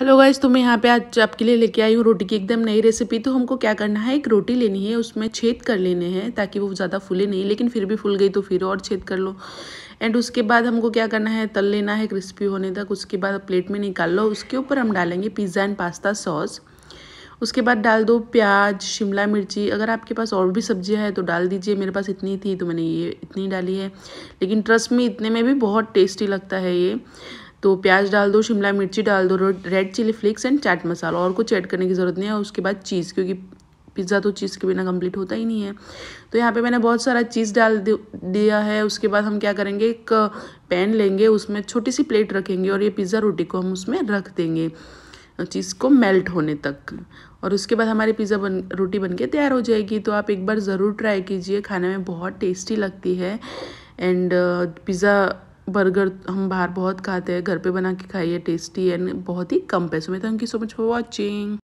hello guys तो मैं यहाँ पे आज आपके लिए लेके आई हूँ रोटी की एकदम नई रेसिपी तो हमको क्या करना है एक रोटी लेनी है उसमें छेद कर लेने हैं ताकि वो ज़्यादा फूले नहीं लेकिन फिर भी फूल गई तो फिर और छेद कर लो एंड उसके बाद हमको क्या करना है तल लेना है क्रिस्पी होने तक उसके बाद प्लेट में निकाल लो उसके ऊपर हम डालेंगे पिज़्ज़ा एंड पास्ता सॉस उसके बाद डाल दो प्याज शिमला मिर्ची अगर आपके पास और भी सब्जियां है तो डाल दीजिए मेरे पास इतनी थी तो मैंने ये इतनी डाली है लेकिन ट्रस्ट में इतने में भी बहुत टेस्टी लगता है ये तो प्याज डाल दो शिमला मिर्ची डाल दो red chilli flakes and chaat masala और कुछ ऐड करने की ज़रूरत नहीं है उसके बाद चीज़ क्योंकि पिज़्ज़ा तो चीज़ के बिना कंप्लीट होता ही नहीं है तो यहाँ पे मैंने बहुत सारा चीज़ डाल दिया है उसके बाद हम क्या करेंगे एक पैन लेंगे उसमें छोटी सी प्लेट रखेंगे और ये पिज़्ज़ा रोटी को हम उसमें रख देंगे चीज़ को मेल्ट होने तक और उसके बाद हमारी पिज़्ज़ा बन रोटी बन के तैयार हो जाएगी तो आप एक बार ज़रूर ट्राई कीजिए खाने में बहुत टेस्टी लगती है एंड पिज़्ज़ा बर्गर हम बाहर बहुत खाते हैं घर पे बना के खाइए टेस्टी एंड बहुत ही कम पैसों में thank you so much for watching